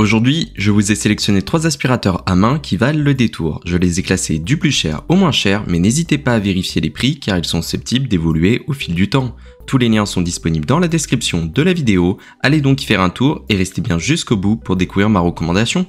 Aujourd'hui, je vous ai sélectionné trois aspirateurs à main qui valent le détour. Je les ai classés du plus cher au moins cher, mais n'hésitez pas à vérifier les prix car ils sont susceptibles d'évoluer au fil du temps. Tous les liens sont disponibles dans la description de la vidéo, allez donc y faire un tour et restez bien jusqu'au bout pour découvrir ma recommandation.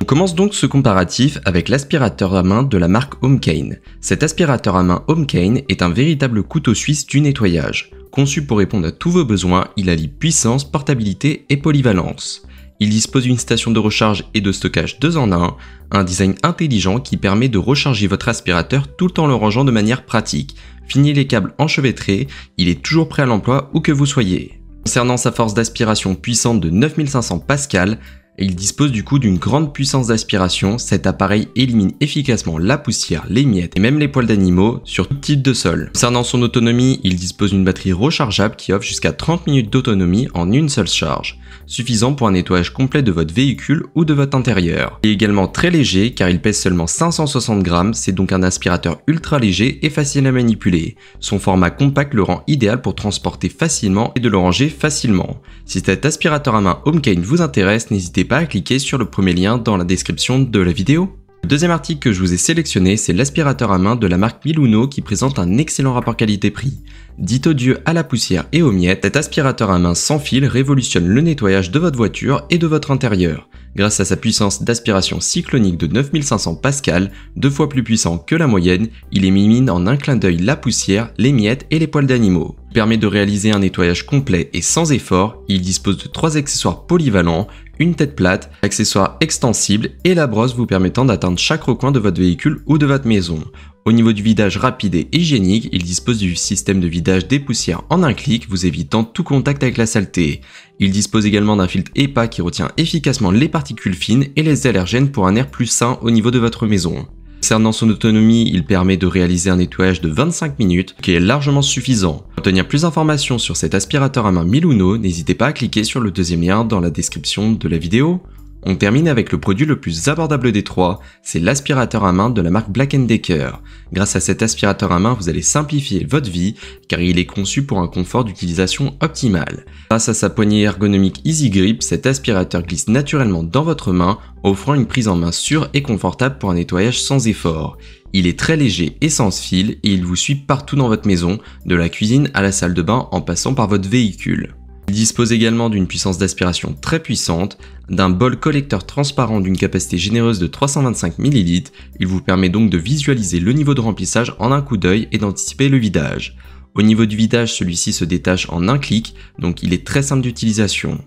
On commence donc ce comparatif avec l'aspirateur à main de la marque Homekane. Cet aspirateur à main Homekane est un véritable couteau suisse du nettoyage. Conçu pour répondre à tous vos besoins, il allie puissance, portabilité et polyvalence. Il dispose d'une station de recharge et de stockage 2 en 1, un design intelligent qui permet de recharger votre aspirateur tout en le rangeant de manière pratique. Fini les câbles enchevêtrés, il est toujours prêt à l'emploi où que vous soyez. Concernant sa force d'aspiration puissante de 9500 pascal, et il dispose du coup d'une grande puissance d'aspiration, cet appareil élimine efficacement la poussière, les miettes et même les poils d'animaux sur tout type de sol. Concernant son autonomie, il dispose d'une batterie rechargeable qui offre jusqu'à 30 minutes d'autonomie en une seule charge, suffisant pour un nettoyage complet de votre véhicule ou de votre intérieur. Il est également très léger car il pèse seulement 560 grammes, c'est donc un aspirateur ultra léger et facile à manipuler. Son format compact le rend idéal pour transporter facilement et de le ranger facilement. Si cet aspirateur à main Homekane vous intéresse, n'hésitez pas à cliquer sur le premier lien dans la description de la vidéo. Le deuxième article que je vous ai sélectionné, c'est l'aspirateur à main de la marque Miluno qui présente un excellent rapport qualité-prix. Dit odieux à la poussière et aux miettes, cet aspirateur à main sans fil révolutionne le nettoyage de votre voiture et de votre intérieur. Grâce à sa puissance d'aspiration cyclonique de 9500 pascal, deux fois plus puissant que la moyenne, il élimine en un clin d'œil la poussière, les miettes et les poils d'animaux permet de réaliser un nettoyage complet et sans effort. Il dispose de trois accessoires polyvalents, une tête plate, l'accessoire extensible et la brosse vous permettant d'atteindre chaque recoin de votre véhicule ou de votre maison. Au niveau du vidage rapide et hygiénique, il dispose du système de vidage des poussières en un clic, vous évitant tout contact avec la saleté. Il dispose également d'un filtre EPA qui retient efficacement les particules fines et les allergènes pour un air plus sain au niveau de votre maison. Concernant son autonomie, il permet de réaliser un nettoyage de 25 minutes, qui est largement suffisant. Pour obtenir plus d'informations sur cet aspirateur à main Miluno, n'hésitez pas à cliquer sur le deuxième lien dans la description de la vidéo. On termine avec le produit le plus abordable des trois, c'est l'aspirateur à main de la marque Black Decker. Grâce à cet aspirateur à main, vous allez simplifier votre vie car il est conçu pour un confort d'utilisation optimal. Grâce à sa poignée ergonomique Easy Grip, cet aspirateur glisse naturellement dans votre main, offrant une prise en main sûre et confortable pour un nettoyage sans effort. Il est très léger et sans fil et il vous suit partout dans votre maison, de la cuisine à la salle de bain en passant par votre véhicule. Il dispose également d'une puissance d'aspiration très puissante, d'un bol collecteur transparent d'une capacité généreuse de 325 ml, il vous permet donc de visualiser le niveau de remplissage en un coup d'œil et d'anticiper le vidage. Au niveau du vidage, celui-ci se détache en un clic, donc il est très simple d'utilisation.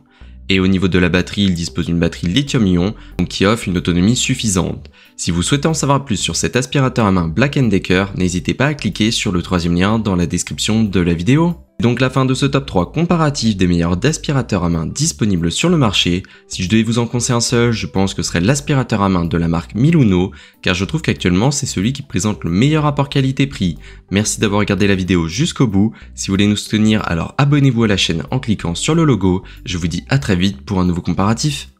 Et au niveau de la batterie, il dispose d'une batterie lithium-ion qui offre une autonomie suffisante. Si vous souhaitez en savoir plus sur cet aspirateur à main Black Decker, n'hésitez pas à cliquer sur le troisième lien dans la description de la vidéo. Donc la fin de ce top 3 comparatif des meilleurs aspirateurs à main disponibles sur le marché. Si je devais vous en conseiller un seul, je pense que ce serait l'aspirateur à main de la marque Miluno, car je trouve qu'actuellement c'est celui qui présente le meilleur rapport qualité-prix. Merci d'avoir regardé la vidéo jusqu'au bout. Si vous voulez nous soutenir, alors abonnez-vous à la chaîne en cliquant sur le logo. Je vous dis à très vite pour un nouveau comparatif.